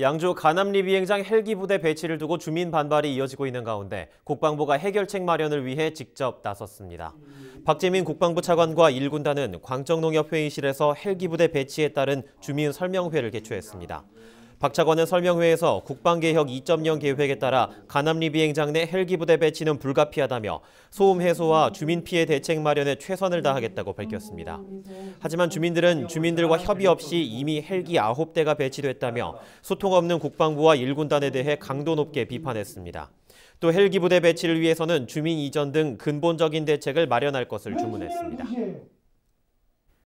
양주 가남리 비행장 헬기 부대 배치를 두고 주민 반발이 이어지고 있는 가운데 국방부가 해결책 마련을 위해 직접 나섰습니다. 박재민 국방부 차관과 1군단은 광정농협회의실에서 헬기 부대 배치에 따른 주민 설명회를 개최했습니다. 박 차관은 설명회에서 국방개혁 2.0 계획에 따라 가남리 비행장 내 헬기 부대 배치는 불가피하다며 소음 해소와 주민 피해 대책 마련에 최선을 다하겠다고 밝혔습니다. 하지만 주민들은 주민들과 협의 없이 이미 헬기 9대가 배치됐다며 소통 없는 국방부와 일군단에 대해 강도 높게 비판했습니다. 또 헬기 부대 배치를 위해서는 주민 이전 등 근본적인 대책을 마련할 것을 주문했습니다.